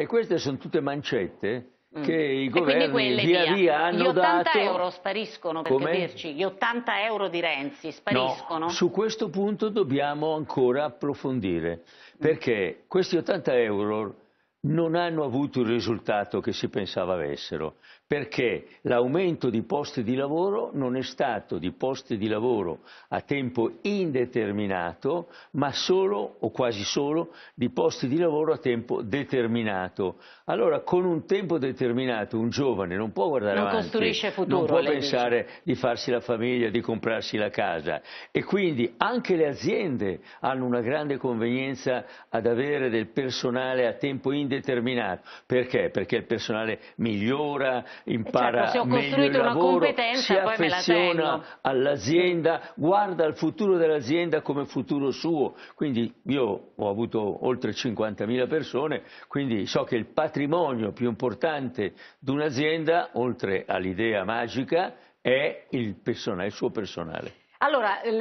E queste sono tutte mancette mm. che mm. i governi via, via via hanno gli 80 dato... euro spariscono per Come? capirci, gli 80 euro di Renzi spariscono? No, su questo punto dobbiamo ancora approfondire perché questi 80 euro non hanno avuto il risultato che si pensava avessero, perché l'aumento di posti di lavoro non è stato di posti di lavoro a tempo indeterminato, ma solo o quasi solo di posti di lavoro a tempo determinato. Allora con un tempo determinato un giovane non può guardare non avanti, costruisce futuro, non può pensare dice. di farsi la famiglia, di comprarsi la casa e quindi anche le aziende hanno una grande convenienza ad avere del personale a tempo indeterminato indeterminato. Perché? Perché il personale migliora, impara certo, meglio il lavoro, si affeziona all'azienda, guarda il futuro dell'azienda come futuro suo. Quindi io ho avuto oltre 50.000 persone, quindi so che il patrimonio più importante di un'azienda, oltre all'idea magica, è il, personale, il suo personale. Allora,